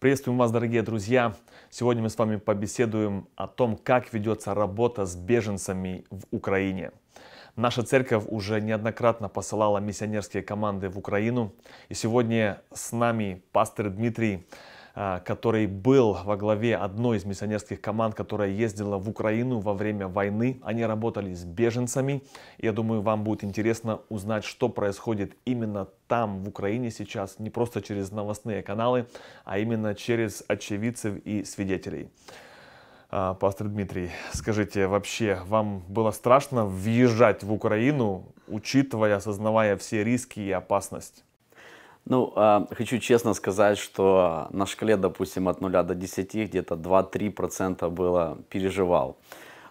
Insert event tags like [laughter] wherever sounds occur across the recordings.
Приветствуем вас, дорогие друзья! Сегодня мы с вами побеседуем о том, как ведется работа с беженцами в Украине. Наша церковь уже неоднократно посылала миссионерские команды в Украину. И сегодня с нами пастор Дмитрий а, который был во главе одной из миссионерских команд, которая ездила в Украину во время войны. Они работали с беженцами. Я думаю, вам будет интересно узнать, что происходит именно там, в Украине сейчас, не просто через новостные каналы, а именно через очевидцев и свидетелей. А, пастор Дмитрий, скажите, вообще вам было страшно въезжать в Украину, учитывая, осознавая все риски и опасность? Ну, э, хочу честно сказать, что на шкале, допустим, от 0 до 10 где-то 2-3% было переживал.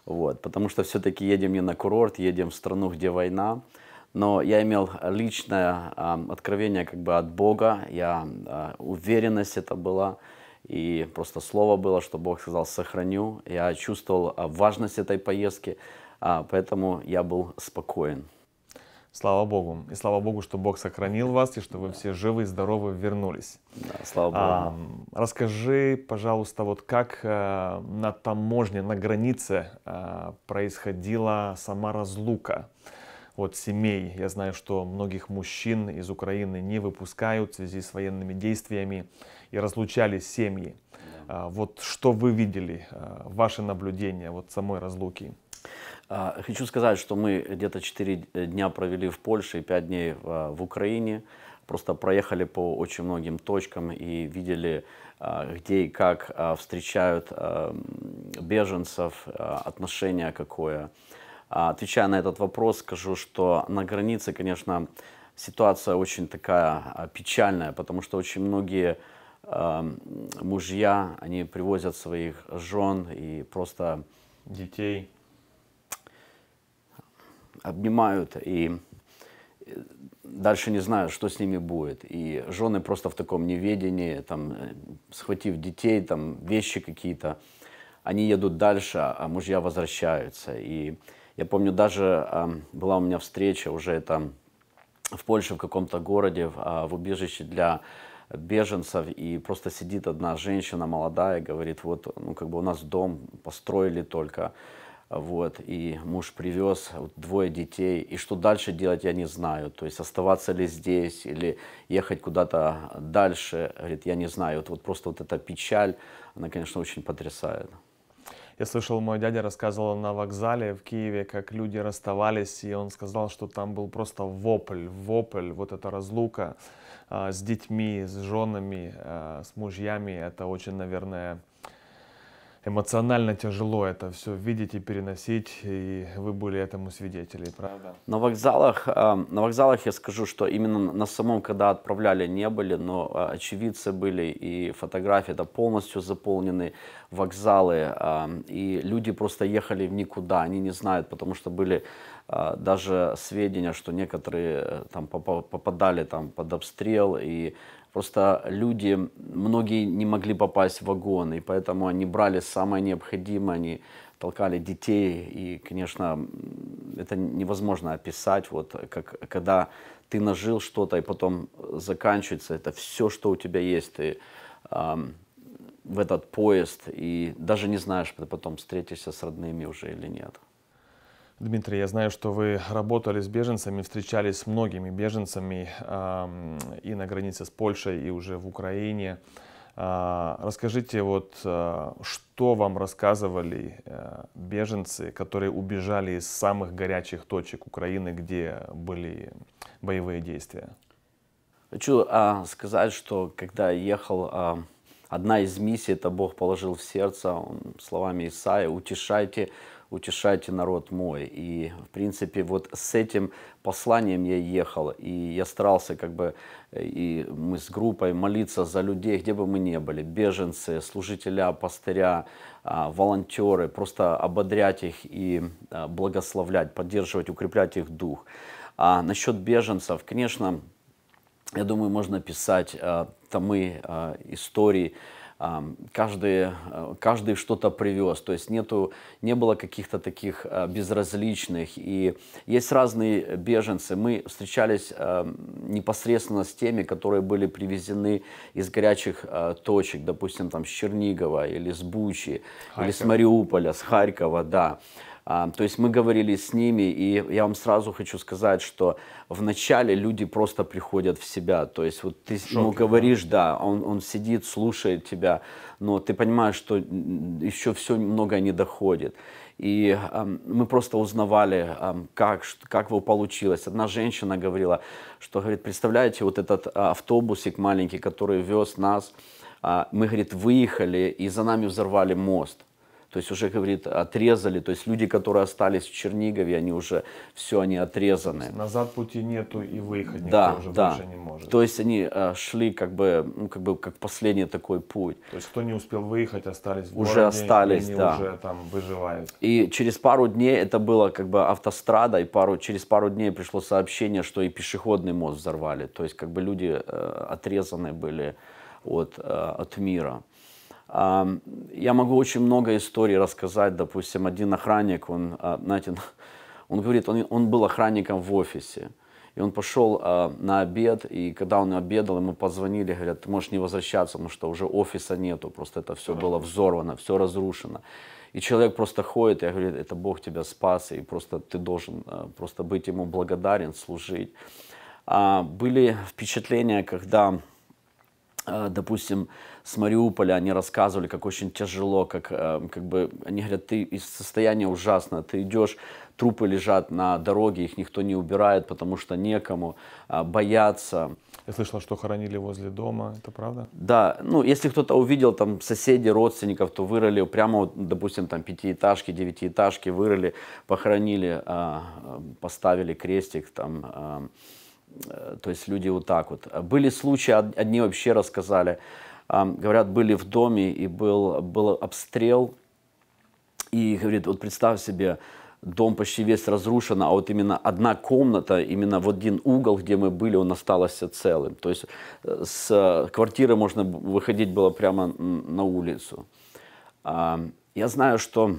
Вот, потому что все-таки едем не на курорт, едем в страну, где война. Но я имел личное э, откровение как бы от Бога, я, э, уверенность это была. И просто слово было, что Бог сказал «сохраню». Я чувствовал важность этой поездки, поэтому я был спокоен. Слава Богу. И слава Богу, что Бог сохранил вас, и что вы все живы и здоровы вернулись. Да, слава Богу. А, расскажи, пожалуйста, вот как а, на таможне, на границе а, происходила сама разлука вот семей. Я знаю, что многих мужчин из Украины не выпускают в связи с военными действиями и разлучали семьи. Да. А, вот что вы видели, а, ваши наблюдения вот самой разлуки? А, хочу сказать, что мы где-то 4 э, дня провели в Польше и 5 дней э, в Украине. Просто проехали по очень многим точкам и видели, а, где и как а, встречают беженцев, отношение какое. Отвечая на этот вопрос, скажу, что на границе, конечно, ситуация очень такая печальная, потому что очень многие мужья, они привозят своих жен и просто... Детей обнимают и э, дальше не знают, что с ними будет. И жены просто в таком неведении, там, э, схватив детей, там, вещи какие-то, они едут дальше, а мужья возвращаются. И я помню, даже э, была у меня встреча уже там в Польше, в каком-то городе, а, в убежище для беженцев, и просто сидит одна женщина молодая, говорит, вот, ну, как бы у нас дом построили только, вот, и муж привез, вот, двое детей, и что дальше делать, я не знаю, то есть оставаться ли здесь или ехать куда-то дальше, говорит, я не знаю, вот, вот просто вот эта печаль, она, конечно, очень потрясает. Я слышал, мой дядя рассказывал на вокзале в Киеве, как люди расставались, и он сказал, что там был просто вопль, вопль, вот эта разлука э, с детьми, с женами, э, с мужьями, это очень, наверное, эмоционально тяжело это все видеть и переносить, и вы были этому свидетелей, правда? На вокзалах, э, на вокзалах я скажу, что именно на самом, когда отправляли, не были, но э, очевидцы были, и фотографии, это полностью заполнены вокзалы, э, и люди просто ехали в никуда, они не знают, потому что были даже сведения, что некоторые там попадали там под обстрел, и Просто люди, многие не могли попасть в вагон, и поэтому они брали самое необходимое, они толкали детей, и, конечно, это невозможно описать, вот, как, когда ты нажил что-то, и потом заканчивается, это все, что у тебя есть, ты эм, в этот поезд, и даже не знаешь, ты потом встретишься с родными уже или нет. Дмитрий, я знаю, что вы работали с беженцами, встречались с многими беженцами э, и на границе с Польшей, и уже в Украине. Э, расскажите, вот, э, что вам рассказывали э, беженцы, которые убежали из самых горячих точек Украины, где были боевые действия? Хочу а, сказать, что когда ехал, а, одна из миссий, это Бог положил в сердце, словами Исаия, «Утешайте утешайте народ мой. И, в принципе, вот с этим посланием я ехал, и я старался как бы, и мы с группой молиться за людей, где бы мы ни были, беженцы, служителя, пастыря, а, волонтеры, просто ободрять их и а, благословлять, поддерживать, укреплять их дух. А насчет беженцев, конечно, я думаю, можно писать э, а, томы а, истории, э, каждый, э, каждый что-то привез, то есть нету, не было каких-то таких э, безразличных, и есть разные беженцы, мы встречались эм, непосредственно с теми, которые были привезены из горячих э, точек, допустим, там с Чернигова или с Бучи, Харьков. или с Мариуполя, с Харькова, да, то есть мы говорили с ними, и я вам сразу хочу сказать, что вначале люди просто приходят в себя. То есть вот ты ну, Шоке, ему говоришь, да, да он, он сидит, слушает тебя, но ты понимаешь, что еще все многое не доходит. И эм, мы просто узнавали, эм, как, как его получилось. Одна женщина говорила, что, говорит, представляете, вот этот а, автобусик маленький, который вез нас, э, мы, говорит, выехали, и за нами взорвали мост. То есть уже, говорит, отрезали. То есть люди, которые остались в Чернигове, они уже, все, они отрезаны. назад пути нету и выехать никто да, уже да. больше не может. То есть они э, шли как бы, ну, как бы как последний такой путь. То есть кто не успел выехать, остались в уже городе. остались, и они да. уже там выживают. И через пару дней это было как бы автострада, и пару, через пару дней пришло сообщение, что и пешеходный мост взорвали. То есть как бы люди э, отрезаны были от, э, от мира. Я могу очень много историй рассказать. Допустим, один охранник, он, а, знаете, [laughs] он говорит, он, он был охранником в офисе. И он пошел э, на обед, и когда он обедал, ему позвонили, говорят, ты можешь не возвращаться, потому что уже офиса нету, просто это все было взорвано, все разрушено. И человек просто ходит, и говорю, это Бог тебя спас, и просто ты должен э, просто быть ему благодарен, служить. А, были впечатления, когда Э, допустим, с Мариуполя они рассказывали, как очень тяжело, как, эм, как бы, они говорят, ты из состояния ужасно, ты идешь, трупы лежат на дороге, их никто не убирает, потому что некому, э, боятся. Я слышал, что хоронили возле дома, это правда? Да, ну, если кто-то увидел там соседей, родственников, то вырыли прямо, допустим, там пятиэтажки, девятиэтажки, вырыли, похоронили, э, поставили крестик, там, эм, Э, то есть люди вот так вот. Были случаи, одни вообще рассказали, говорят, были в доме и был, был обстрел, и говорит, вот представь себе, дом почти весь разрушен, а вот именно одна комната, именно в один угол, где мы были, он остался целым. То есть э, с э, квартиры можно выходить было прямо на улицу. Я знаю, что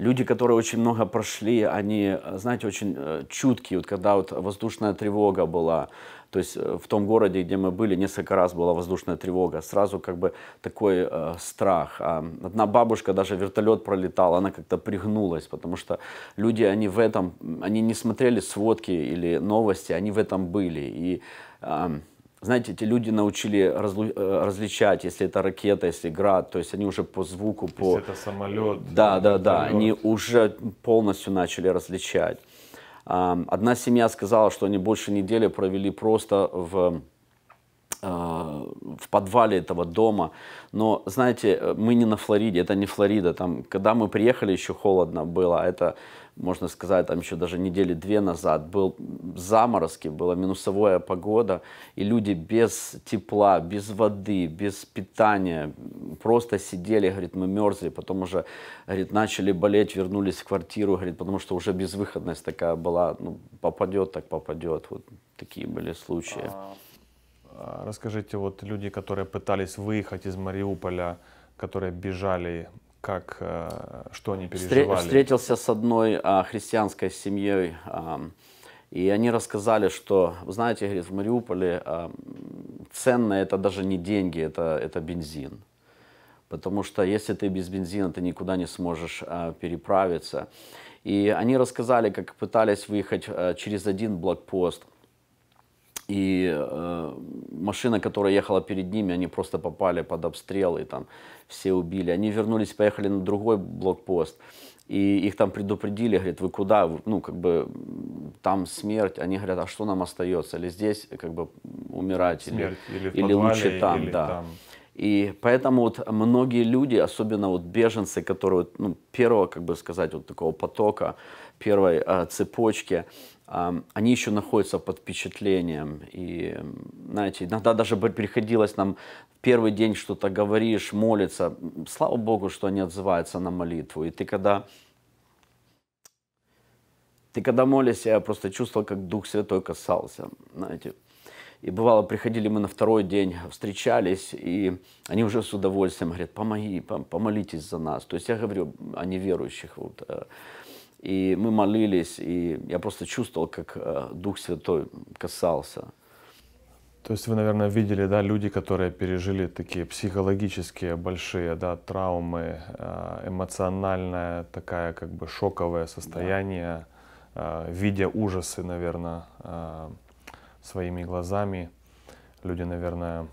люди, которые очень много прошли, они, знаете, очень э, чуткие. Вот когда вот воздушная тревога была, то есть э, в том городе, где мы были, несколько раз была воздушная тревога. Сразу как бы такой э, страх. А одна бабушка, даже вертолет пролетал, она как-то пригнулась, потому что люди, они в этом, они не смотрели сводки или новости, они в этом были. И э, знаете, эти люди научили разлу... Э, различать, если это ракета, если град, то есть они уже по звуку, по... Если это самолет. Да, да, да, вертолет. они уже полностью начали различать. Одна семья сказала, что они больше недели провели просто в э, в подвале этого дома. Но, знаете, э, мы не на Флориде, это не Флорида. Там, когда мы приехали, еще холодно было. Это можно сказать, там еще даже недели две назад, был заморозки, была минусовая погода, и люди без тепла, без воды, без питания просто сидели, говорит, мы мерзли, потом уже, говорит, начали болеть, вернулись в квартиру, говорит, потому что уже безвыходность такая была, ну, попадет, так попадет, вот такие были случаи. А, а, расскажите, вот люди, которые пытались выехать из Мариуполя, которые бежали, как, э, что они переживали? Встретился с одной а, христианской семьей, и они рассказали, что, знаете, говорит, в Мариуполе а, ценно это даже не деньги, это, это бензин. Потому что если ты без бензина, ты никуда не сможешь а, переправиться. И они рассказали, как пытались выехать а, через один блокпост – и э, машина, которая ехала перед ними, они просто попали под обстрел и там все убили. Они вернулись, поехали на другой блокпост. И их там предупредили, говорят, вы куда? Ну, как бы там смерть. Они говорят, а что нам остается? Или здесь как бы умирать? или, или, или лучше там, или да. Там. И поэтому вот многие люди, особенно вот беженцы, которые ну, первого, как бы сказать, вот такого потока, первой э, цепочки, они еще находятся под впечатлением. И, знаете, иногда даже приходилось нам первый день что-то говоришь, молиться. Слава Богу, что они отзываются на молитву. И ты когда... Ты когда молишься, я просто чувствовал, как Дух Святой касался, знаете. И бывало, приходили мы на второй день, встречались, и они уже с удовольствием говорят, помоги, помолитесь за нас. То есть я говорю о неверующих, вот, э, и мы молились, и я просто чувствовал, как э, Дух Святой касался. То есть вы, наверное, видели, да, люди, которые пережили такие психологические большие, да, травмы, э, эмоциональное такая как бы шоковое состояние, да. Э, видя ужасы, наверное, своими глазами. Люди, наверное,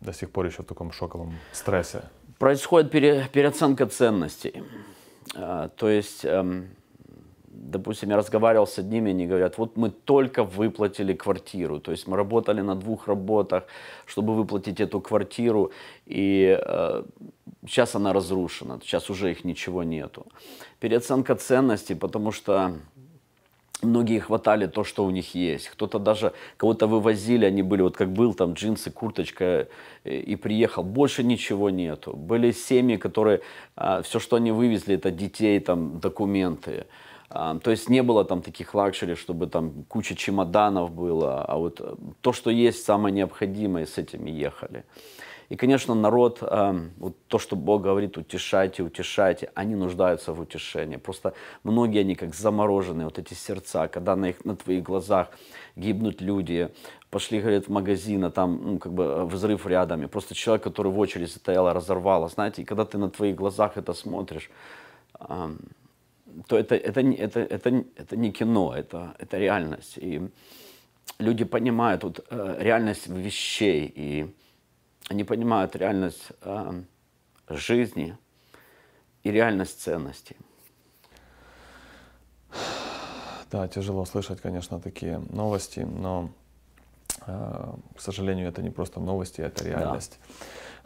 до сих пор еще в таком шоковом стрессе. Происходит пере, переоценка ценностей. То есть эм, допустим, я разговаривал с одними, они говорят, вот мы только выплатили квартиру, то есть мы работали на двух работах, чтобы выплатить эту квартиру, и э, сейчас она разрушена, сейчас уже их ничего нету. Переоценка ценностей, потому что многие хватали то, что у них есть. Кто-то даже, кого-то вывозили, они были, вот как был, там джинсы, курточка, э, и приехал. Больше ничего нету. Были семьи, которые, э, все, что они вывезли, это детей, там, документы. То есть не было там таких лакшери, чтобы там куча чемоданов было, а вот э, то, что есть, самое необходимое, с этими ехали. И, конечно, народ, вот то, что Бог говорит, утешайте, утешайте, они нуждаются в утешении. Просто многие они как замороженные, вот эти сердца, когда на, их, на твоих глазах гибнут люди, пошли, говорят, в магазин, а там, ну, как бы э, взрыв рядами. Просто человек, который в очереди стоял, разорвало, знаете, и когда ты на твоих глазах это смотришь, то это, это, это, это, это не кино, это, это реальность. И люди понимают вот, э, реальность вещей, и они понимают реальность э, жизни и реальность ценностей. Да, тяжело слышать, конечно, такие новости, но Э, к сожалению, это не просто новости, это реальность.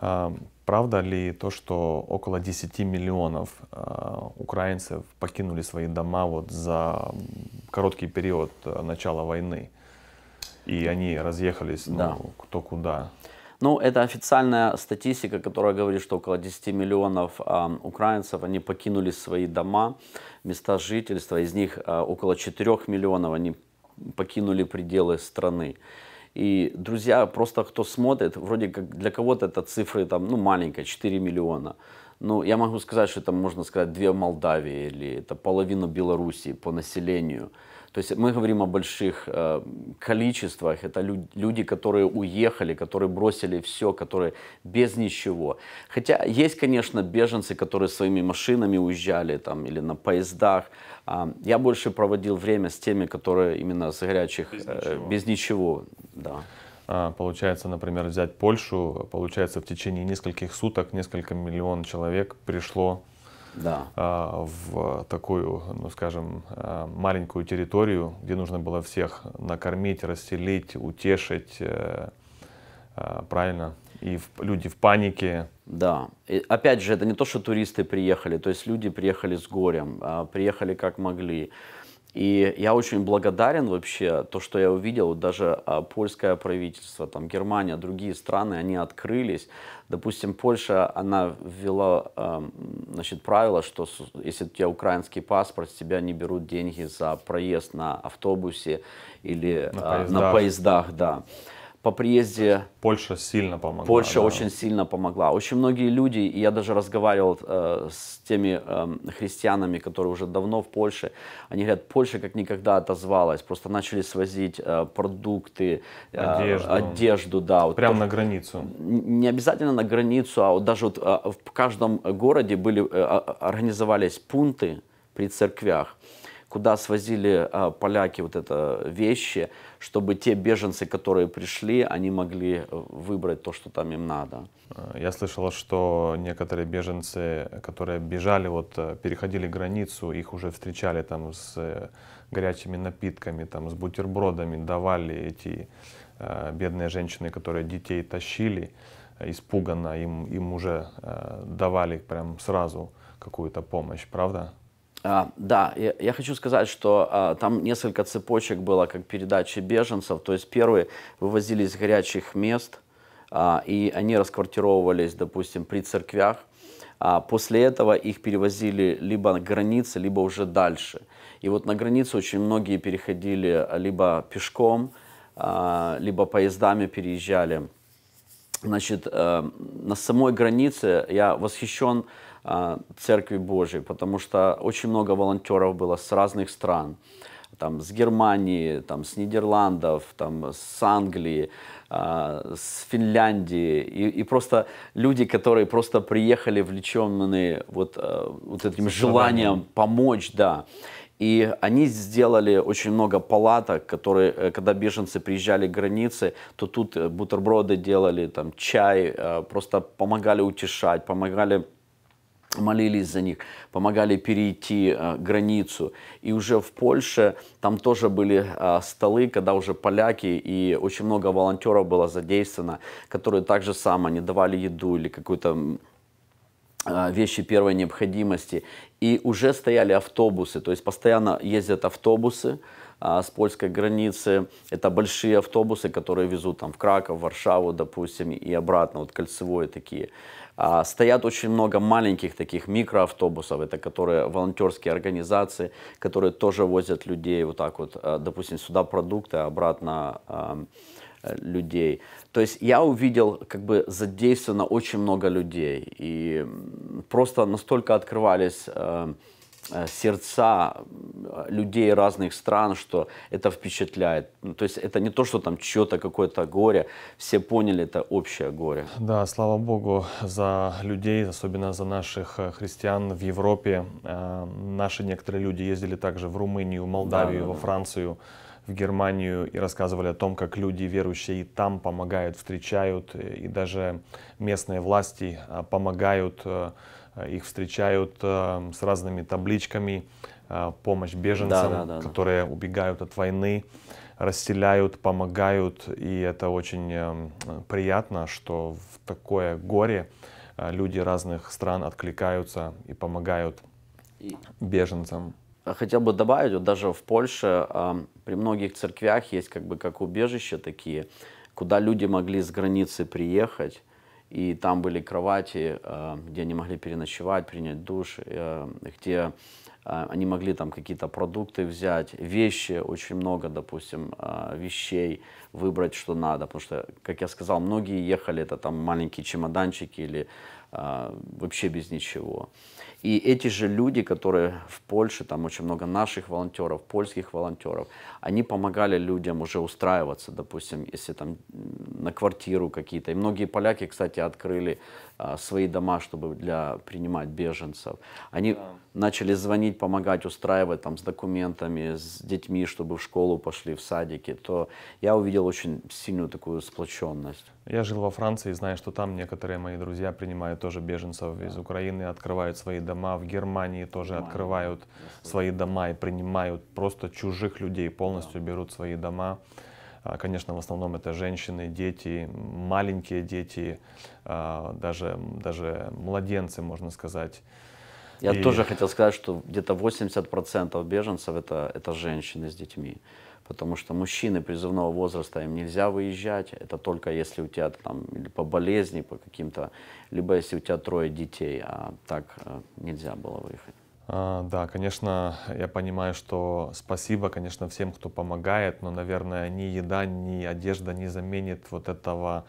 Да. Э, правда ли то, что около 10 миллионов э, украинцев покинули свои дома вот за короткий период начала войны? И они разъехались ну, да. ну, кто куда? Ну, это официальная статистика, которая говорит, что около 10 миллионов э, украинцев, они покинули свои дома, места жительства. Из них э, около 4 миллионов они покинули пределы страны. И друзья, просто кто смотрит, вроде как для кого-то это цифры там, ну, маленькая, 4 миллиона. Ну, я могу сказать, что это, можно сказать, две Молдавии или это половина Белоруссии по населению – то есть мы говорим о больших э, количествах. Это лю- люди, которые уехали, которые бросили все, которые без ничего. Хотя есть, конечно, беженцы, которые своими машинами уезжали там, или на поездах. Э, я больше проводил время с теми, которые именно с горячих, без э, без ничего да а, получается, например, взять Польшу, получается, в течение нескольких суток несколько миллион человек пришло да. А, в такую, ну скажем, а, маленькую территорию, где нужно было всех накормить, расселить, утешить, э, а, правильно? И в, люди в панике. Да. И опять же, это не то, что туристы приехали, то есть люди приехали с горем, приехали как могли. И я очень благодарен вообще, то, что я увидел, даже а, польское правительство, там Германия, другие страны, они открылись. Допустим, Польша, она ввела а, значит, правило, что если у тебя украинский паспорт, тебя не берут деньги за проезд на автобусе или на, а, поездах. на поездах, да по приезде... Польша сильно помогла. Польша да. очень сильно помогла. Очень многие люди, и я даже разговаривал э, с теми э, христианами, которые уже давно в Польше, они говорят, Польша как никогда отозвалась. Просто начали свозить э, продукты, э, одежду. одежду да, вот Прямо на границу. Не обязательно на границу, а вот даже вот, э, в каждом городе были, э, организовались пункты при церквях куда свозили э, поляки вот это вещи, чтобы те беженцы, которые пришли, они могли э, выбрать то, что там им надо. Э, я слышал, что некоторые беженцы, которые бежали, вот э, переходили границу, их уже встречали там с горячими напитками, там с бутербродами, давали эти э, бедные женщины, которые детей тащили испуганно, им, им уже э, давали прям сразу какую-то помощь, правда? А, да, я, я хочу сказать, что а, там несколько цепочек было, как передачи беженцев. То есть первые вывозились из горячих мест, а, и они расквартировывались, допустим, при церквях. А после этого их перевозили либо на границе, либо уже дальше. И вот на границе очень многие переходили а, либо пешком, а, либо поездами переезжали. Значит, а, на самой границе я восхищен а, Церкви Божией, потому что очень много волонтеров было с разных стран, там, с Германии, там, с Нидерландов, там, с Англии, а, с Финляндии, и, и просто люди, которые просто приехали влеченные вот, а, вот этим желанием помочь, да. И они сделали очень много палаток, которые, э, когда беженцы приезжали к границе, то тут э, бутерброды делали, там, чай, э, просто помогали утешать, помогали молились за них, помогали перейти э, границу. И уже в Польше там тоже были э, столы, когда уже поляки и очень много волонтеров было задействовано, которые так же само не давали еду или какую-то э, вещи первой необходимости. И уже стояли автобусы, то есть постоянно ездят автобусы, э, с польской границы. Это большие автобусы, которые везут там в Краков, Варшаву, допустим, и обратно, вот кольцевые такие. А, стоят очень много маленьких таких микроавтобусов, это которые волонтерские организации, которые тоже возят людей вот так вот, э, допустим, сюда продукты, а обратно а, э, людей. То есть я увидел, как бы задействовано очень много людей, и просто настолько открывались... Э, Э, сердца э, людей разных стран, что это впечатляет. Ну, то есть это не то, что там чье-то какое-то горе, все поняли, это общее горе. Да, слава Богу за людей, особенно за наших э, христиан в Европе. Наши некоторые люди ездили также в Румынию, Молдавию, да, да, во Францию в Германию и рассказывали о том, как люди верующие и там помогают, встречают, и даже местные власти помогают Э, их встречают э, с разными табличками, э, помощь беженцам, да, да, да, которые да. убегают от войны, расселяют, помогают. И это очень приятно, что в такое горе люди разных стран откликаются и помогают беженцам. А хотел бы добавить, вот даже в Польше э, при многих церквях есть как бы как убежища такие, куда люди могли с границы приехать и там были кровати, э, где они могли переночевать, принять душ, э, где э, они могли там какие-то продукты взять, вещи, очень много, допустим, вещей, выбрать, что надо. Потому что, как я сказал, многие ехали, это там маленькие чемоданчики или вообще без ничего. И эти же люди, которые в Польше, там очень много наших волонтеров, польских волонтеров, они помогали людям уже устраиваться, допустим, если там на квартиру какие-то. И многие поляки, кстати, открыли а, свои дома, чтобы для принимать беженцев. Они да. начали звонить, помогать, устраивать там с документами, с детьми, чтобы в школу пошли, в садики. То я увидел очень сильную такую сплоченность. Я жил во Франции, знаю, что там некоторые мои друзья принимают тоже беженцев да. из Украины, открывают свои дома. В Германии тоже Германия. открывают да. свои дома и принимают просто чужих людей, полностью да. берут свои дома. А, конечно, в основном это женщины, дети, маленькие дети, а, даже, даже младенцы, можно сказать. Я и... тоже хотел сказать, что где-то 80% беженцев это, это женщины с детьми. Потому что мужчины призывного возраста им нельзя выезжать. Это только если у тебя там или по болезни, по каким-то, либо если у тебя трое детей, а так э, нельзя было выехать. А, да, конечно, я понимаю, что спасибо, конечно, всем, кто помогает, но, наверное, ни еда, ни одежда не заменит вот этого,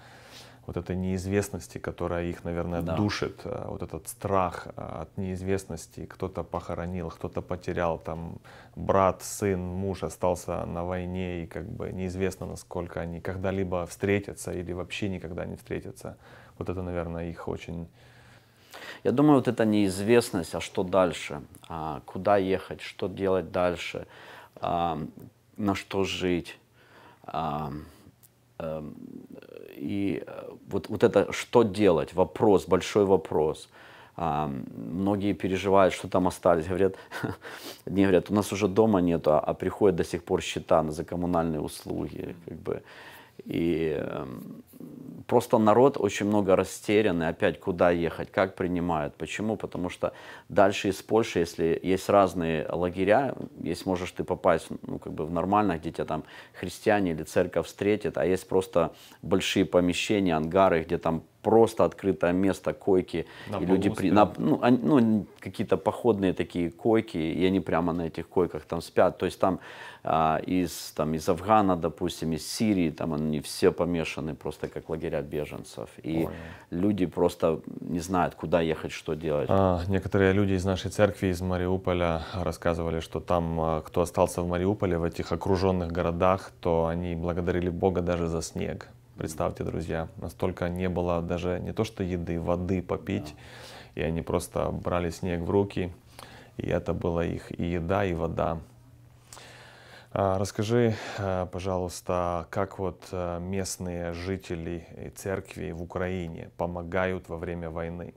вот этой неизвестности, которая их, наверное, да. душит, а, вот этот страх а, от неизвестности. Кто-то похоронил, кто-то потерял, там, брат, сын, муж остался на войне, и как бы неизвестно, насколько они когда-либо встретятся или вообще никогда не встретятся. Вот это, наверное, их очень я думаю, вот эта неизвестность, а что дальше, а куда ехать, что делать дальше, а, на что жить. А, а, и э, вот, вот это «что делать?» вопрос, большой вопрос. А, многие переживают, что там остались. Говорят, [laughs] одни говорят, у нас уже дома нету, а, а приходят до сих пор счета за коммунальные услуги. Как бы. И эм, просто народ очень много растерян, и опять куда ехать, как принимают, почему, потому что дальше из Польши, если есть разные лагеря, есть можешь ты попасть ну, как бы в нормальных, где тебя там христиане или церковь встретит, а есть просто большие помещения, ангары, где там просто открытое место, койки, на и люди при, на, ну, они, ну, какие-то походные такие койки, и они прямо на этих койках там спят. То есть там а, из, там из Афгана, допустим, из Сирии, там они все помешаны просто место, как лагеря беженцев. И Ой. люди просто не знают, куда ехать, что делать. А, некоторые люди из нашей церкви, из Мариуполя, рассказывали, что там, а, кто остался в Мариуполе, в этих окруженных городах, то они благодарили Бога даже за снег. Представьте, друзья, настолько не было даже не то что еды, воды попить, да. и они просто брали снег в руки, и это была их и еда, и вода. А, расскажи, а, пожалуйста, как вот а, местные жители церкви в Украине помогают во время войны?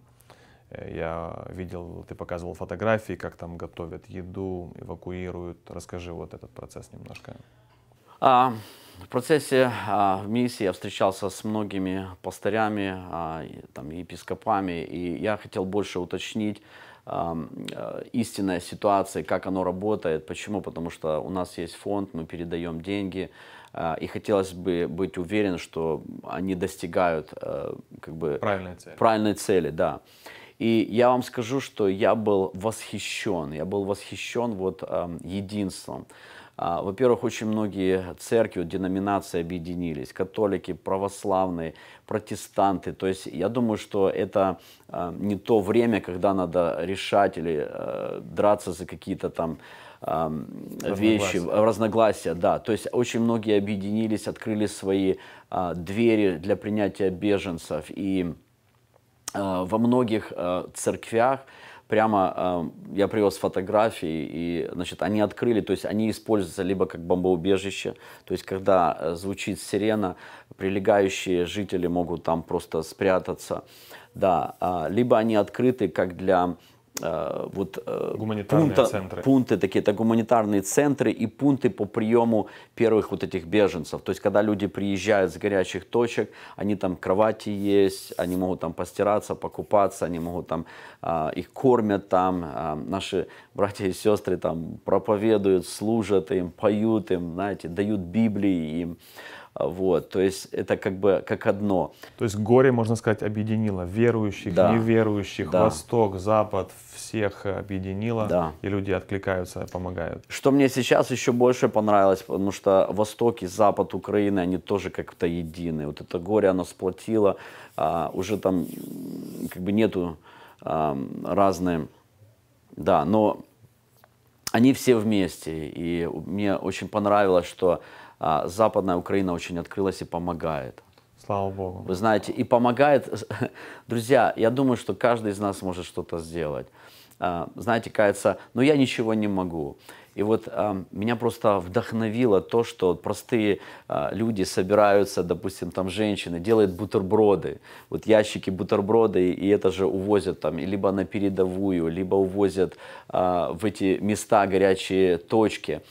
Э, я видел, ты показывал фотографии, как там готовят еду, эвакуируют. Расскажи вот этот процесс немножко. А, в процессе а, миссии я встречался с многими пастырями, а, и, там, епископами, и я хотел больше уточнить, Э, истинная ситуация, как оно работает. Почему? Потому что у нас есть фонд, мы передаем деньги, э, и хотелось бы быть уверен, что они достигают э, как бы правильной цели. Правильной цели, да. И я вам скажу, что я был восхищен, я был восхищен вот единством. А, во-первых, очень многие церкви, деноминации объединились, католики, православные, протестанты. То есть я думаю, что это а, не то время, когда надо решать или а, драться за какие-то там вещи, разногласия. разногласия, да. То есть очень многие объединились, открыли свои двери для принятия беженцев. И во многих церквях прямо э, я привез фотографии, и, значит, они открыли, то есть они используются либо как бомбоубежище, то есть когда э, звучит сирена, прилегающие жители могут там просто спрятаться, да, э, либо они открыты как для вот пункта, центры. пункты такие, это гуманитарные центры и пункты по приему первых вот этих беженцев. То есть, когда люди приезжают с горячих точек, они там кровати есть, они могут там постираться, покупаться, они могут там, их а, кормят там, а, наши братья и сестры там проповедуют, служат им, поют им, знаете, дают Библии им. Э, вот, то есть это как бы как одно. То есть горе, можно сказать, объединило верующих, да. неверующих, да. Восток, Запад, всех объединило, да. и люди откликаются, помогают. Что мне сейчас еще больше понравилось, потому что Восток и Запад Украины, они тоже как-то едины. Вот это горе, оно сплотило, а, уже там как бы нету а, разные, да, но они все вместе, и мне очень понравилось, что а западная Украина очень открылась и помогает. Слава Богу. Вы знаете, и помогает. [laughs] Друзья, я думаю, что каждый из нас может что-то сделать. А, знаете, кажется, но «Ну, я ничего не могу. И вот э, меня просто вдохновило то, что простые э, люди собираются, допустим, там женщины, делают бутерброды, вот ящики бутерброды и, и это же увозят там либо на передовую, либо увозят э, в эти места горячие точки.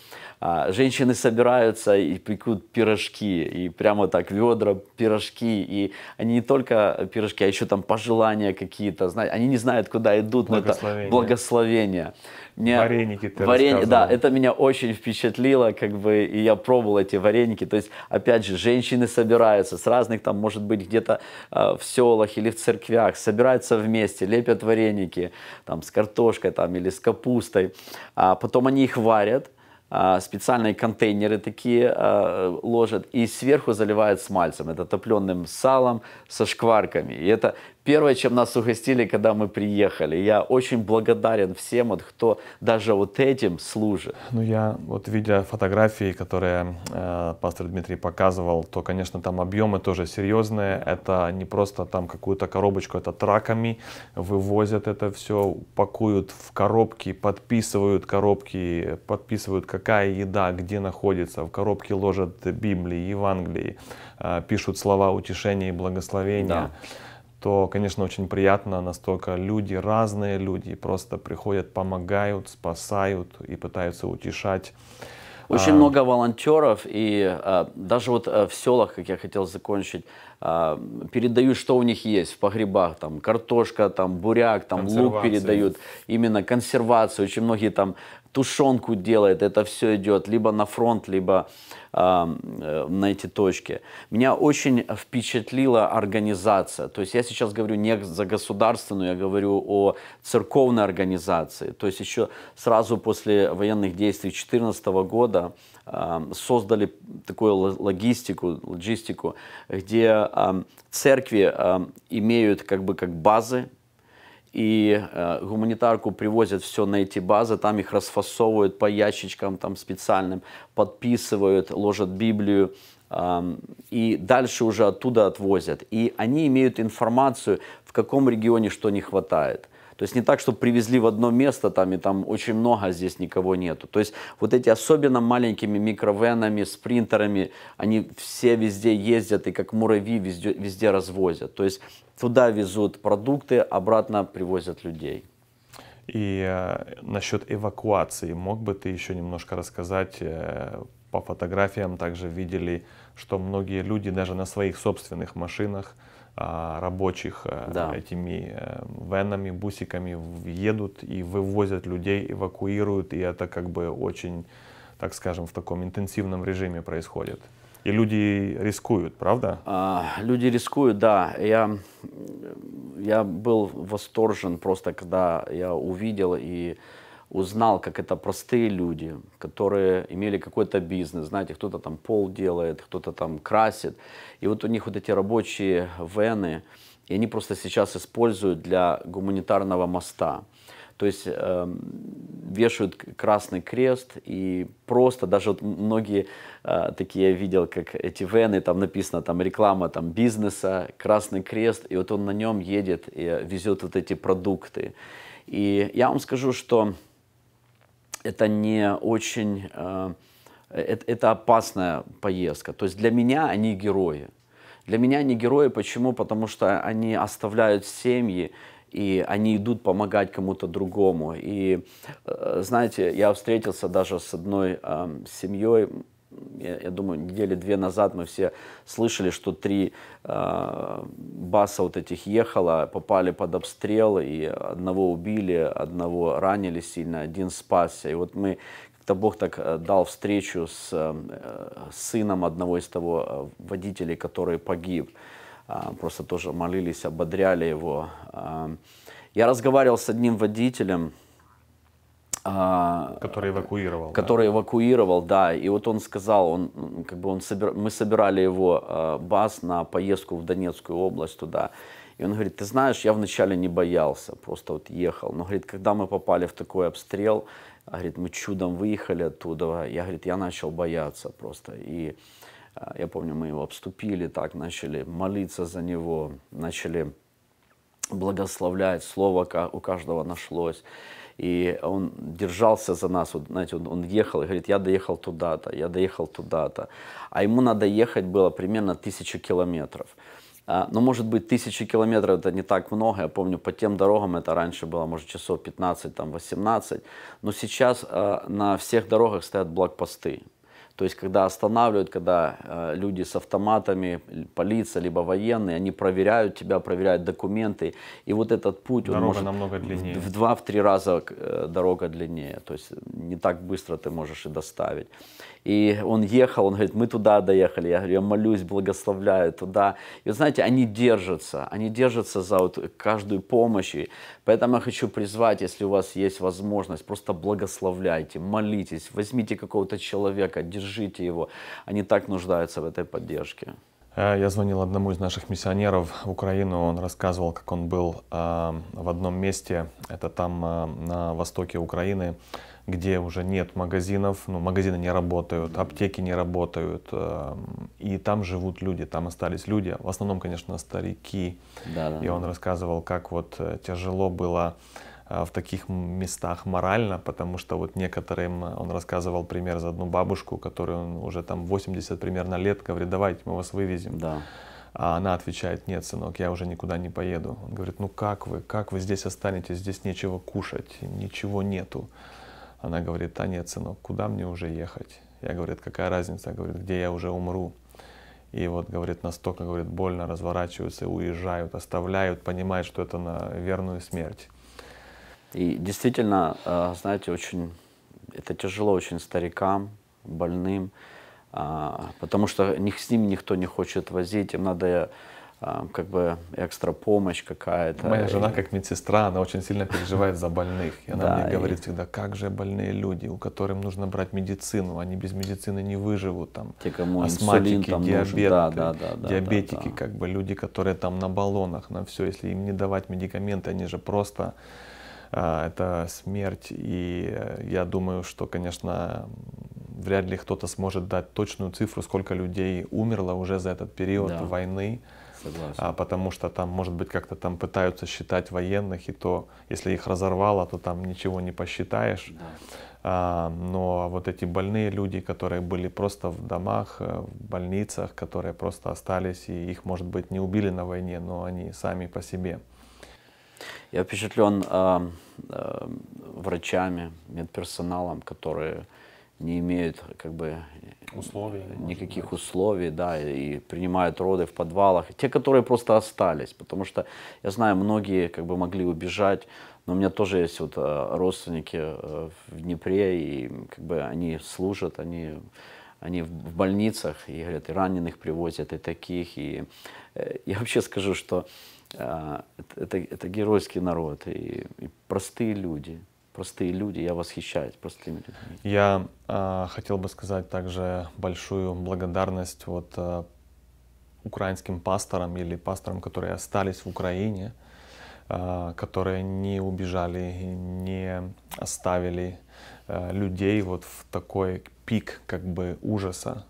А, женщины собираются и пекут пирожки, и прямо так ведра, пирожки, и они не только пирожки, а еще там пожелания какие-то, знаете, они не знают, куда идут, но это благословение. Мне... Вареники ты Варен... Да, это меня очень впечатлило, как бы, и я пробовал эти вареники, то есть, опять же, женщины собираются с разных, там, может быть, где-то э, в селах или в церквях, собираются вместе, лепят вареники, там, с картошкой, там, или с капустой, а потом они их варят, а, специальные контейнеры такие а, ложат и сверху заливают смальцем. Это топленым салом со шкварками. И это Первое, чем нас угостили, когда мы приехали. Я очень благодарен всем, вот, кто даже вот этим служит. Ну, я вот видя фотографии, которые э, пастор Дмитрий показывал, то, конечно, там объемы тоже серьезные. Это не просто там какую-то коробочку, это траками вывозят это все, пакуют в коробки, подписывают коробки, подписывают, какая еда, где находится. В коробке ложат Библии, Евангелии, э, пишут слова утешения и благословения. Да что, конечно, очень приятно, настолько люди, разные люди просто приходят, помогают, спасают и пытаются утешать. Очень а... много волонтеров, и а, даже вот а, в селах, как я хотел закончить, а, передаю, что у них есть в погребах, там картошка, там буряк, там лук передают, именно консервацию. Очень многие там тушенку делает, это все идет либо на фронт, либо а, э, на эти точки. Меня очень впечатлила организация. То есть я сейчас говорю не за государственную, я говорю о церковной организации. То есть еще сразу после военных действий 2014 года э, создали такую логистику, логистику где э, церкви э, имеют как бы как базы и э, гуманитарку привозят все на эти базы, там их расфасовывают по ящичкам там специальным, подписывают, ложат Библию, э, и дальше уже оттуда отвозят. И они имеют информацию, в каком регионе что не хватает – то есть не так, что привезли в одно место там и там очень много, а здесь никого нету. То есть вот эти особенно маленькими микровенами, спринтерами, они все везде ездят и как муравьи везде, везде развозят. То есть туда везут продукты, обратно привозят людей. И э, насчет эвакуации, мог бы ты еще немножко рассказать э, по фотографиям также видели, что многие люди даже на своих собственных машинах а, рабочих э, да. этими э, венами, бусиками едут и вывозят людей, эвакуируют, и это как бы очень, так скажем, в таком интенсивном режиме происходит. И люди рискуют, правда? А, люди рискуют, да. Я, я был восторжен просто, когда я увидел и узнал, как это простые люди, которые имели какой-то бизнес, знаете, кто-то там пол делает, кто-то там красит, и вот у них вот эти рабочие вены, и они просто сейчас используют для гуманитарного моста. То есть э, вешают красный крест и просто даже вот многие э, такие я видел, как эти вены, там написано там реклама там бизнеса, красный крест, и вот он на нем едет и везет вот эти продукты. И я вам скажу, что это не очень, э, это, это опасная поездка. То есть для меня они герои. Для меня они герои, почему? Потому что они оставляют семьи, и они идут помогать кому-то другому. И, э, знаете, я встретился даже с одной э, семьей, я, я думаю, недели две назад мы все слышали, что три э, баса вот этих ехало, попали под обстрел, и одного убили, одного ранили сильно, один спасся. И вот мы как то Бог так э, дал встречу с э, сыном одного из того э, водителей, который погиб. Э, просто тоже молились, ободряли его. Э, я разговаривал с одним водителем, а, который эвакуировал. Который да? эвакуировал, да. И вот он сказал, он, как бы он собир... мы собирали его э, а, баз на поездку в Донецкую область туда. И он говорит, ты знаешь, я вначале не боялся, просто вот ехал. Но, говорит, когда мы попали в такой обстрел, а, говорит, мы чудом выехали оттуда. Я, говорит, я начал бояться просто. И я помню, мы его обступили так, начали молиться за него, начали благословлять, слово у каждого нашлось. И он держался за нас, вот, знаете, он, он ехал и говорит, я доехал туда-то, я доехал туда-то. А ему надо ехать было примерно тысячу километров. А, ну, может быть, тысячи километров это не так много. Я помню, по тем дорогам это раньше было, может, часов 15, там, 18. Но сейчас а, на всех дорогах стоят блокпосты. То есть, когда останавливают, когда э, люди с автоматами, полиция, либо военные, они проверяют тебя, проверяют документы. И вот этот путь, дорога он может намного длиннее. в два-три раза э, дорога длиннее. То есть, не так быстро ты можешь и доставить. И он ехал, он говорит, мы туда доехали. Я говорю, я молюсь, благословляю туда. И вот знаете, они держатся, они держатся за вот каждую помощь. И поэтому я хочу призвать, если у вас есть возможность, просто благословляйте, молитесь, возьмите какого-то человека, держите поддержите его. Они так нуждаются в этой поддержке. Э, я звонил одному из наших миссионеров в Украину, он рассказывал, как он был э, в одном месте, это там э, на востоке Украины, где уже нет магазинов, ну, магазины не работают, аптеки не работают, и там живут люди, там остались люди, в основном, конечно, старики. Да, да. И он рассказывал, как вот тяжело было а, в таких местах морально, потому что вот некоторым, а, он рассказывал пример за одну бабушку, которую он уже там 80 примерно лет, говорит, давайте мы вас вывезем. Да. А она отвечает, нет, сынок, я уже никуда не поеду. Он говорит, ну как вы, как вы здесь останетесь, здесь нечего кушать, ничего нету. Она говорит, а нет, сынок, куда мне уже ехать? Я, говорю какая разница, говорит, где я уже умру. И вот, говорит, настолько, говорит, больно разворачиваются, уезжают, оставляют, понимают, что это на верную смерть. И действительно, э, знаете, очень это тяжело очень старикам, больным, а, потому что с ними никто не хочет возить, им надо э, как бы экстра помощь какая-то. Моя жена как медсестра, она очень сильно переживает за больных. И она да, мне говорит и... всегда, как же больные люди, у которых нужно брать медицину, они без медицины не выживут. Там, Те, кому астматики, там диабеты, э, да, да, да, диабетики, да, да. как бы люди, которые там на баллонах, на все, если им не давать медикаменты, они же просто а, это смерть, и э, я думаю, что, конечно, вряд ли кто-то сможет дать точную цифру, сколько людей умерло уже за этот период да. войны. Согласен. А, потому что там, может быть, как-то там пытаются считать военных, и то, если их разорвало, то там ничего не посчитаешь. Да. А, но вот эти больные люди, которые были просто в домах, э, в больницах, которые просто остались, и их, может быть, не убили на войне, но они сами по себе. Я впечатлен э, э, врачами, медперсоналом, которые не имеют как бы условий, э, никаких условий, да, и принимают роды в подвалах. Те, которые просто остались, потому что я знаю, многие как бы могли убежать, но у меня тоже есть вот э, родственники э, в Днепре, и как бы они служат, они они в больницах и говорят, и раненых привозят, и таких. И я вообще скажу, что а, это, это геройский народ и, и простые люди. Простые люди, я восхищаюсь простыми людьми. Я э, хотел бы сказать также большую благодарность вот э, украинским пасторам или пасторам, которые остались в Украине, э, которые не убежали, не оставили э, людей вот в такой пик как бы ужаса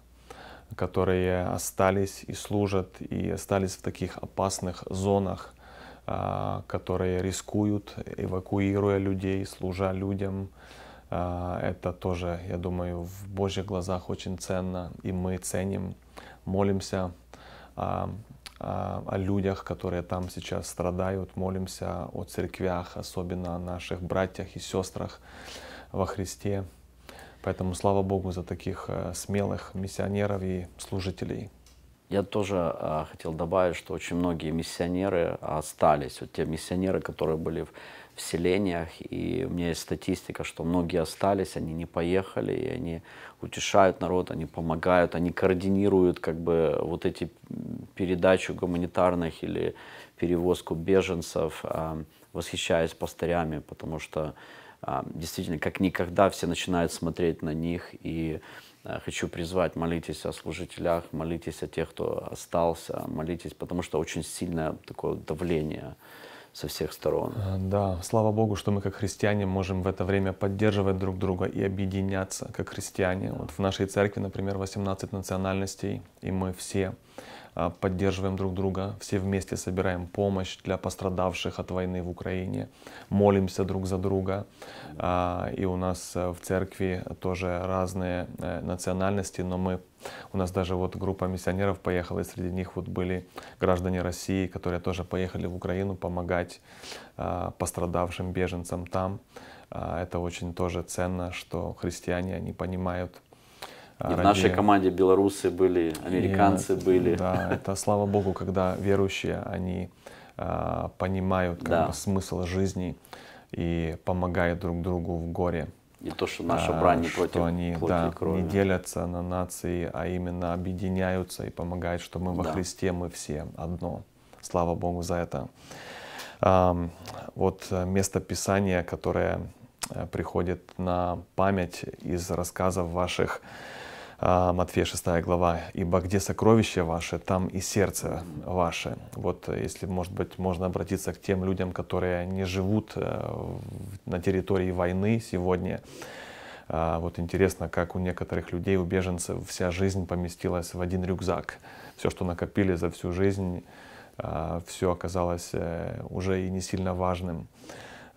которые остались и служат, и остались в таких опасных зонах, а, которые рискуют, эвакуируя людей, служа людям. А, это тоже, я думаю, в Божьих глазах очень ценно, и мы ценим, молимся о, а, о, о людях, которые там сейчас страдают, молимся о церквях, особенно о наших братьях и сестрах во Христе. Поэтому слава Богу за таких э, смелых миссионеров и служителей. Я тоже а, хотел добавить, что очень многие миссионеры остались. Вот те миссионеры, которые были в, в селениях, и у меня есть статистика, что многие остались, они не поехали, и они утешают народ, они помогают, они координируют как бы вот эти передачу гуманитарных или перевозку беженцев, а, восхищаясь пастырями, потому что действительно, как никогда все начинают смотреть на них. И э, хочу призвать, молитесь о служителях, молитесь о тех, кто остался, молитесь, потому что очень сильное такое давление со всех сторон. Э, да, слава Богу, что мы как христиане можем в это время поддерживать друг друга и объединяться как христиане. Да. Вот в нашей церкви, например, 18 национальностей, и мы все а, поддерживаем друг друга, все вместе собираем помощь для пострадавших от войны в Украине, молимся друг за друга. А, и у нас э, в церкви тоже разные э, национальности, но мы у нас даже вот группа миссионеров поехала, и среди них вот были граждане России, которые тоже поехали в Украину помогать а, пострадавшим беженцам там. Это очень тоже ценно, что христиане, они понимают и в нашей команде белорусы были, американцы и, были. Да, это слава богу, когда верующие, они э, понимают как да. бы, смысл жизни и помогают друг другу в горе. И то, что наша а, брань не против что они, плоти да, и крови. не делятся на нации, а именно объединяются и помогают, что мы во да. Христе, мы все одно. Слава Богу за это. А, вот место Писания, которое э, приходит на память из рассказов ваших, а, Матфея 6 глава, «Ибо где сокровище ваше, там и сердце ваше». Вот э, если, может быть, можно обратиться к тем людям, которые не живут э, на территории войны сегодня, а, вот интересно, как у некоторых людей, у беженцев, вся жизнь поместилась в один рюкзак. Все, что накопили за всю жизнь, а, все оказалось э, уже и не сильно важным.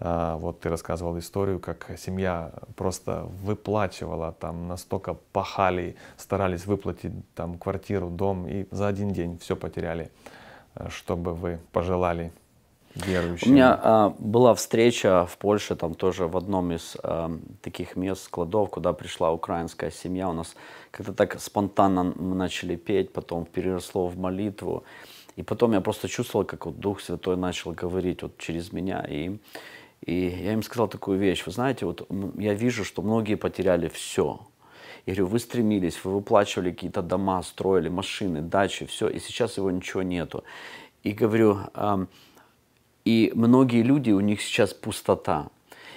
А, вот ты рассказывал историю, как семья просто выплачивала, там настолько пахали, старались выплатить там квартиру, дом, и за один день все потеряли. Э, чтобы вы пожелали верующим? У меня а, была встреча в Польше, там тоже в одном из а, таких мест, складов, куда пришла украинская семья. У нас как-то так спонтанно мы начали петь, потом переросло в молитву. И потом я просто чувствовал, как вот Дух Святой начал говорить вот через меня. И и я им сказал такую вещь, вы знаете, вот я вижу, что многие потеряли все. Я говорю, вы стремились, вы выплачивали какие-то дома, строили машины, дачи, все, и сейчас его ничего нету. И говорю, эм, и многие люди, у них сейчас пустота.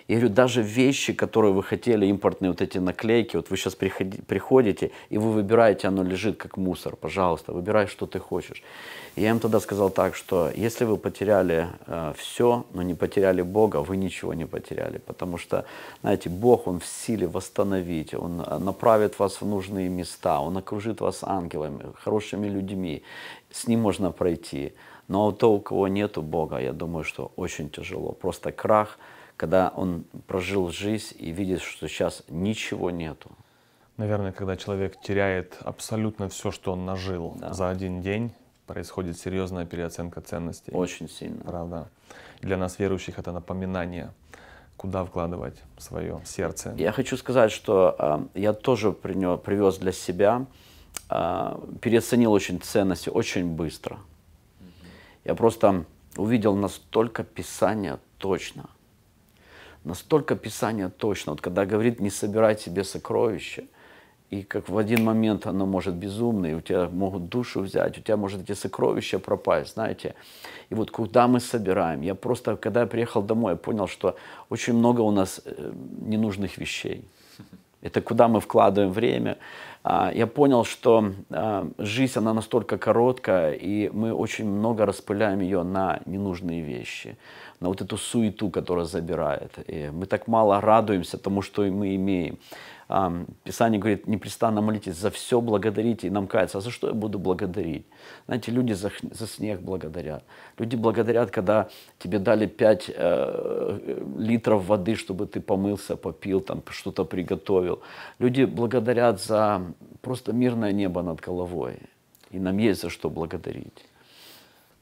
Я говорю, даже вещи, которые вы хотели, импортные вот эти наклейки, вот вы сейчас приходи, приходите, и вы выбираете, оно лежит как мусор, пожалуйста, выбирай, что ты хочешь. И я им тогда сказал так, что если вы потеряли э, все, но не потеряли Бога, вы ничего не потеряли, потому что, знаете, Бог, Он в силе восстановить, Он э, направит вас в нужные места, Он окружит вас ангелами, хорошими людьми, с Ним можно пройти. Но у того, у кого нету Бога, я думаю, что очень тяжело. Просто крах – когда он прожил жизнь и видит, что сейчас ничего нету. Наверное, когда человек теряет абсолютно все, что он нажил да. за один день, происходит серьезная переоценка ценностей. Очень сильно. Правда. для нас, верующих, это напоминание, куда вкладывать свое сердце. Я хочу сказать, что э, я тоже принес, привез для себя, э, переоценил очень ценности очень быстро. Я просто увидел настолько Писание точно – Настолько Писание точно. Вот когда говорит, не собирай себе сокровища, и как в один момент оно может безумно, и у тебя могут душу взять, у тебя может эти сокровища пропасть, знаете. И вот куда мы собираем? Я просто, когда я приехал домой, я понял, что очень много у нас э, ненужных вещей. Это куда мы вкладываем время. А, я понял, что а, жизнь, она настолько короткая, и мы очень много распыляем ее на ненужные вещи, на вот эту суету, которая забирает. И мы так мало радуемся тому, что мы имеем. Писание говорит, непрестанно молитесь, за все благодарите, и нам кается. А за что я буду благодарить? Знаете, люди за, за снег благодарят. Люди благодарят, когда тебе дали 5 э, э, литров воды, чтобы ты помылся, попил, там что-то приготовил. Люди благодарят за просто мирное небо над головой. И нам есть за что благодарить.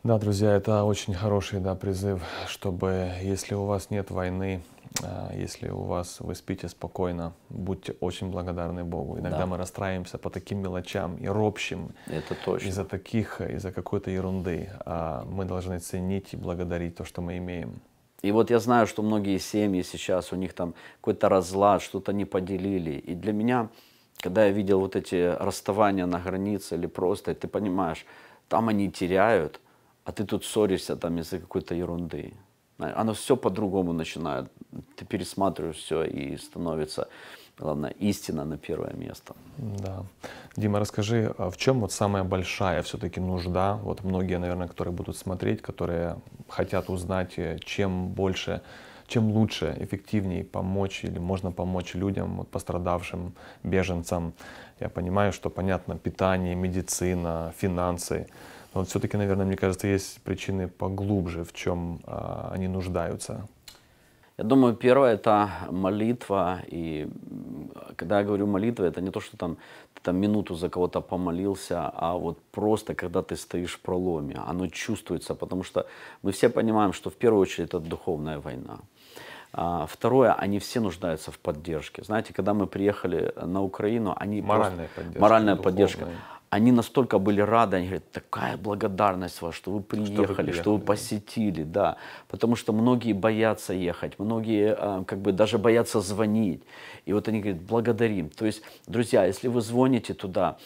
Да, друзья, это очень хороший да, призыв, чтобы если у вас нет войны, Э, если у вас вы спите спокойно, будьте очень благодарны Богу. Иногда да. мы расстраиваемся по таким мелочам и ропщим. Это точно. Из-за таких, из-за какой-то ерунды. А мы должны ценить и благодарить то, что мы имеем. И вот я знаю, что многие семьи сейчас, у них там какой-то разлад, что-то не поделили. И для меня, когда я видел вот эти расставания на границе или просто, ты понимаешь, там они теряют, а ты тут ссоришься там из-за какой-то ерунды. Оно все по-другому начинает ты пересматриваешь все и становится главное, истина на первое место. Да. Дима, расскажи, а в чем вот самая большая все-таки нужда? Вот многие, наверное, которые будут смотреть, которые хотят узнать, э, чем больше, чем лучше, эффективнее помочь или можно помочь людям, вот, пострадавшим, беженцам. Я понимаю, что, понятно, питание, медицина, финансы. Но вот все-таки, наверное, мне кажется, есть причины поглубже, в чем а, они нуждаются. Я думаю, первое – это молитва. И когда я говорю молитва, это не то, что там ты там минуту за кого-то помолился, а вот просто, когда ты стоишь в проломе, оно чувствуется, потому что мы все понимаем, что в первую очередь это духовная война. А, второе, они все нуждаются в поддержке. Знаете, когда мы приехали на Украину, они моральная просто... поддержка, моральная духовная. поддержка они настолько были рады, они говорят, такая благодарность вас, что вы приехали, что вы, приехали, что вы посетили, да. Потому что многие боятся ехать, многие э, как бы даже боятся звонить. И вот они говорят, благодарим. То есть, друзья, если вы звоните туда,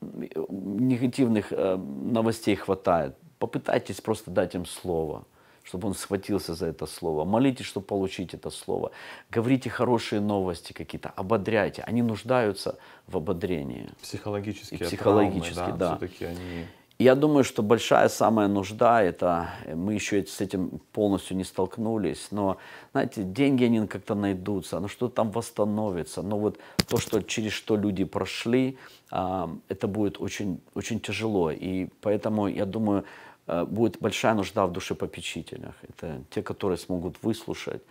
э, негативных э, новостей хватает, попытайтесь просто дать им слово чтобы он схватился за это слово. Молитесь, чтобы получить это слово. Говорите хорошие новости какие-то, ободряйте. Они нуждаются в ободрении. Психологически. Психологически, травмы, да. да. Все-таки они... Я думаю, что большая самая нужда, это э, мы еще с этим полностью не столкнулись, но, знаете, деньги, они как-то найдутся, но что там восстановится, но вот то, что, через что люди прошли, а, это будет очень, очень тяжело, и поэтому, я думаю, Э, будет большая нужда в душепопечителях. Это те, которые смогут выслушать,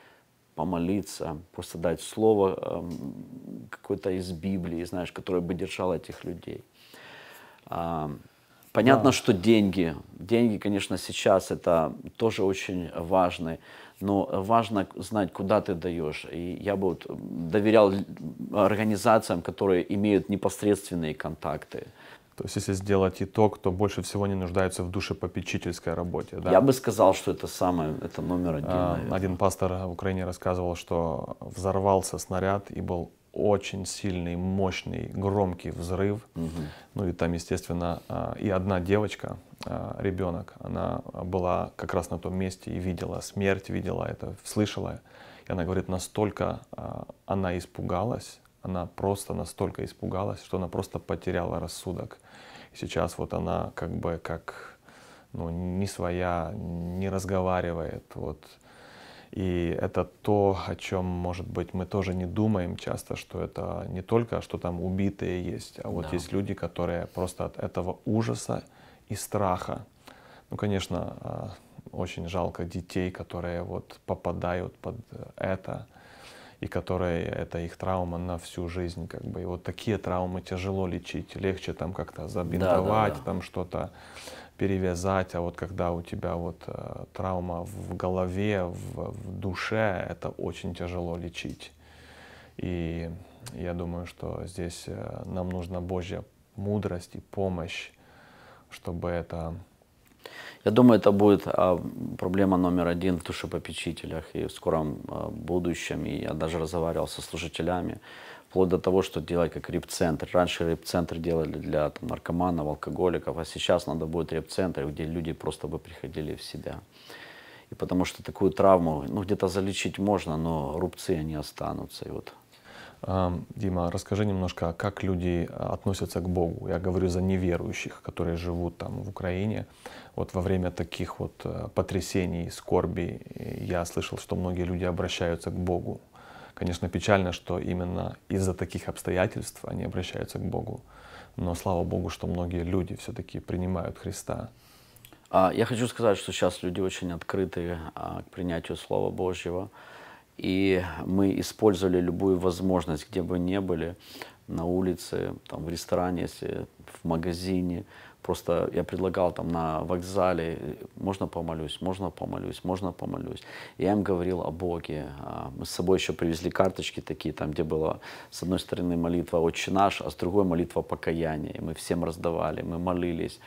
помолиться, просто дать слово эм, какое-то из Библии, знаешь, которое бы держало этих людей. А, понятно, да. что деньги. Деньги, конечно, сейчас это тоже очень важно. Но важно знать, куда ты даешь. И я бы вот доверял э, организациям, которые имеют непосредственные контакты. То есть, если сделать итог, то больше всего не нуждаются в душепопечительской работе. Да? Я бы сказал, что это самое, это номер один. А, наверное. один пастор в Украине рассказывал, что взорвался снаряд и был очень сильный, мощный, громкий взрыв. Угу. Ну и там, естественно, а, и одна девочка, а, ребенок, она была как раз на том месте и видела смерть, видела это, слышала. И она говорит, настолько она испугалась, она просто настолько испугалась, что она просто потеряла рассудок. И сейчас вот она как бы как ну, не своя, не разговаривает. Вот. И это то, о чем, может быть, мы тоже не думаем часто, что это не только, что там убитые есть, а вот да. есть люди, которые просто от этого ужаса и страха. Ну, конечно, а, очень жалко детей, которые вот попадают под это и которые э, это их травма на всю жизнь, как бы. И вот такие травмы тяжело лечить, легче там как-то забинтовать, да, да, да. там что-то перевязать, а вот когда у тебя вот э, травма в голове, в, в душе, это очень тяжело лечить. И я думаю, что здесь э, нам нужна Божья мудрость и помощь, чтобы это я думаю, это будет а, проблема номер один в душепопечителях и в скором а, будущем. И я даже разговаривал со служителями, вплоть до того, что делать как реп-центр. Раньше реп-центр делали для там, наркоманов, алкоголиков, а сейчас надо будет реп-центр, где люди просто бы приходили в себя. И потому что такую травму, ну, где-то залечить можно, но рубцы, они останутся. И вот Дима, расскажи немножко, а как люди а, относятся к Богу. Я говорю за неверующих, которые живут там в Украине. Вот во время таких вот э, потрясений, скорби, э, я слышал, что многие люди обращаются к Богу. Конечно, печально, что именно из-за таких обстоятельств они обращаются к Богу. Но слава Богу, что многие люди все-таки принимают Христа. А, я хочу сказать, что сейчас люди очень открыты к принятию Слова Божьего. И мы использовали любую возможность, где бы ни были, на улице, там, в ресторане, если в магазине. Просто я предлагал там на вокзале, можно помолюсь, можно помолюсь, можно помолюсь. И я им говорил о Боге. А, мы с собой еще привезли карточки такие, там, где была с одной стороны молитва «Отче наш», а с другой молитва покаяние. И мы всем раздавали, мы молились.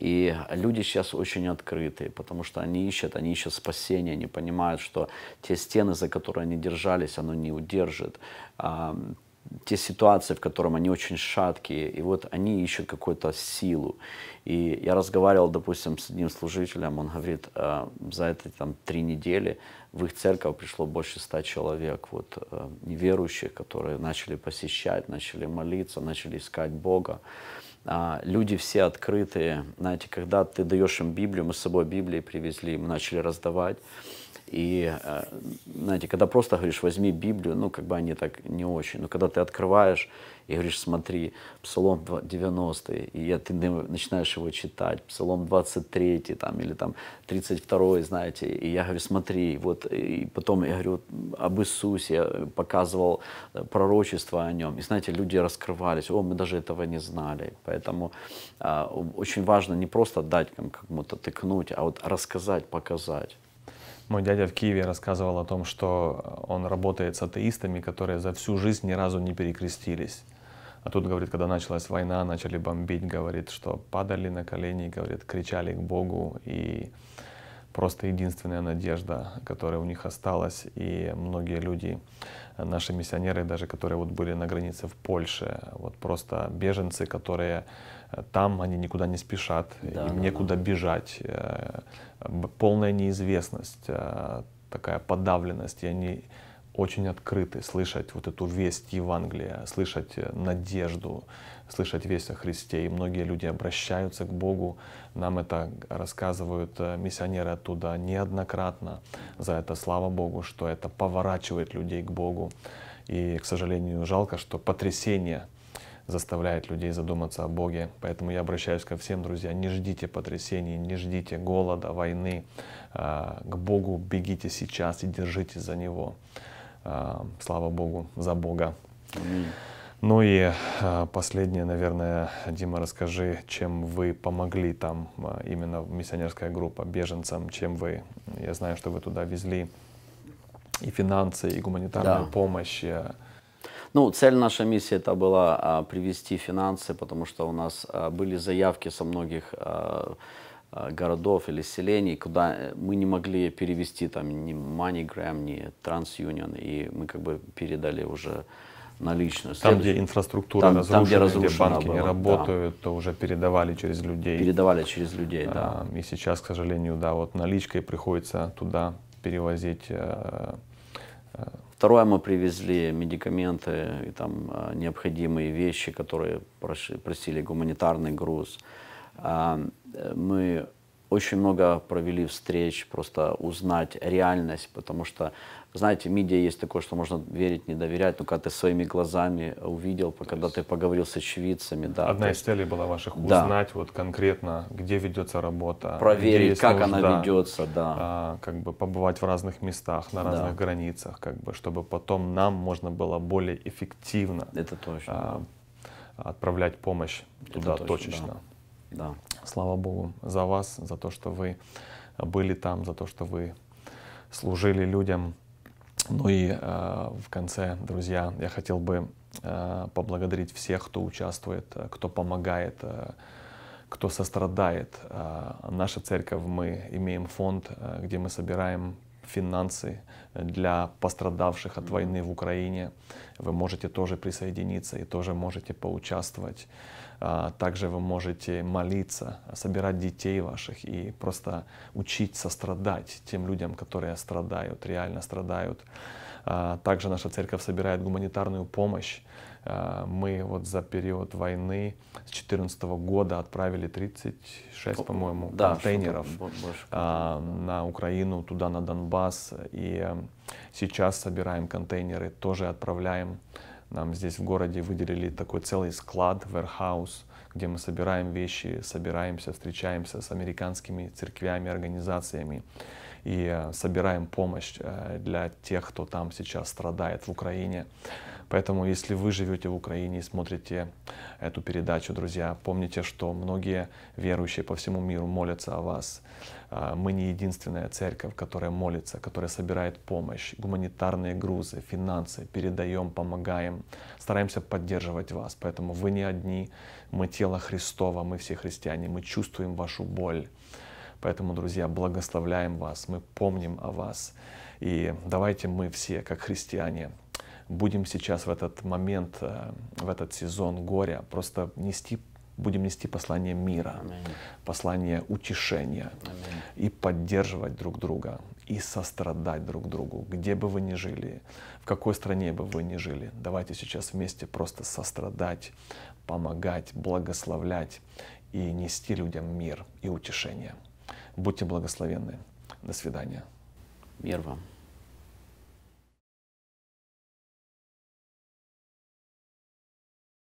И люди сейчас очень открытые, потому что они ищут, они ищут спасения, они понимают, что те стены, за которые они держались, оно не удержит. А, те ситуации, в которых они очень шаткие, и вот они ищут какую-то силу. И я разговаривал, допустим, с одним служителем, он говорит, э, за эти там три недели в их церковь пришло больше ста человек, вот э, неверующих, которые начали посещать, начали молиться, начали искать Бога. А, люди все открытые. Знаете, когда ты даешь им Библию, мы с собой Библии привезли, мы начали раздавать. И, э, знаете, когда просто говоришь, возьми Библию, ну, как бы они так не очень. Но когда ты открываешь, и говоришь, смотри, Псалом 90, и я, ты начинаешь его читать, Псалом 23 там, или там 32, знаете, и я говорю, смотри, вот, и потом я говорю об Иисусе, я показывал э, пророчество о нем, и знаете, люди раскрывались, о, мы даже этого не знали, поэтому а, очень важно не просто дать кому-то тыкнуть, а вот рассказать, показать. Мой дядя в Киеве рассказывал о том, что он работает с атеистами, которые за всю жизнь ни разу не перекрестились. А тут, говорит, когда началась война, начали бомбить, говорит, что падали на колени, говорит, кричали к Богу, и просто единственная надежда, которая у них осталась, и многие люди, наши миссионеры, даже которые вот были на границе в Польше, вот просто беженцы, которые э, там, они никуда не спешат, да, им да, некуда да. бежать, э, полная неизвестность, э, такая подавленность, и они очень открыты, слышать вот эту весть Евангелия, слышать э, надежду, слышать весть о Христе. И многие люди обращаются к Богу. Нам это рассказывают э, миссионеры оттуда неоднократно. За это слава Богу, что это поворачивает людей к Богу. И, к сожалению, жалко, что потрясение заставляет людей задуматься о Боге. Поэтому я обращаюсь ко всем, друзья, не ждите потрясений, не ждите голода, войны. Э, к Богу бегите сейчас и держитесь за Него. А, слава Богу за Бога. Ну и а, последнее, наверное, Дима, расскажи, чем вы помогли там, а, именно миссионерская группа беженцам, чем вы, я знаю, что вы туда везли и финансы, и гуманитарную да. помощь. Ну, цель нашей миссии это была а, привести финансы, потому что у нас а, были заявки со многих а, Э, городов или селений, куда э, мы не могли перевести там ни MoneyGram, ни TransUnion, и мы как бы передали уже наличность. Там, где инфраструктура там, разрушена, там, где, где банки была, не работают, да. то уже передавали через людей. Передавали через людей, а, да. Э, и сейчас, к сожалению, да, вот наличкой приходится туда перевозить. Второе, мы привезли медикаменты и там необходимые вещи, которые просили гуманитарный груз мы очень много провели встреч, просто узнать реальность, потому что, знаете, медиа есть такое, что можно верить, не доверять, но когда ты своими глазами увидел, то когда ты поговорил с очевидцами, да. Одна из целей была ваших да. узнать вот конкретно, где ведется работа, проверить, как нужда, она ведется, да, а, как бы побывать в разных местах, на разных да. границах, как бы, чтобы потом нам можно было более эффективно. Это точно. А, да. Отправлять помощь туда Это точно, точечно. Да. Да. Слава Богу за вас, за то, что вы были там, за то, что вы служили людям. Ну и э, в конце, друзья, я хотел бы э, поблагодарить всех, кто участвует, э, кто помогает, э, кто сострадает. Э, наша церковь, мы имеем фонд, э, где мы собираем финансы для пострадавших от войны в Украине. Вы можете тоже присоединиться и тоже можете поучаствовать. А, также вы можете молиться, собирать детей ваших и просто учить сострадать тем людям, которые страдают, реально страдают. А, также наша церковь собирает гуманитарную помощь. А, мы вот за период войны с 2014 года отправили 36, по-моему, да, контейнеров на Украину, туда, на Донбасс. И сейчас собираем контейнеры, тоже отправляем нам здесь в городе выделили такой целый склад, верхаус, где мы собираем вещи, собираемся, встречаемся с американскими церквями, организациями и э, собираем помощь э, для тех, кто там сейчас страдает в Украине. Поэтому, если вы живете в Украине и смотрите эту передачу, друзья, помните, что многие верующие по всему миру молятся о вас. А, мы не единственная церковь, которая молится, которая собирает помощь, гуманитарные грузы, финансы, передаем, помогаем, стараемся поддерживать вас. Поэтому вы не одни, мы тело Христова, мы все христиане, мы чувствуем вашу боль. Поэтому, друзья, благословляем вас, мы помним о вас. И давайте мы все, как христиане, будем сейчас в этот момент, э, в этот сезон горя просто нести будем нести послание мира, Аминь. послание утешения Аминь. и поддерживать друг друга и сострадать друг другу, где бы вы ни жили, в какой стране бы вы ни жили. Давайте сейчас вместе просто сострадать, помогать, благословлять и нести людям мир и утешение. Будьте благословенны. До свидания. Мир вам.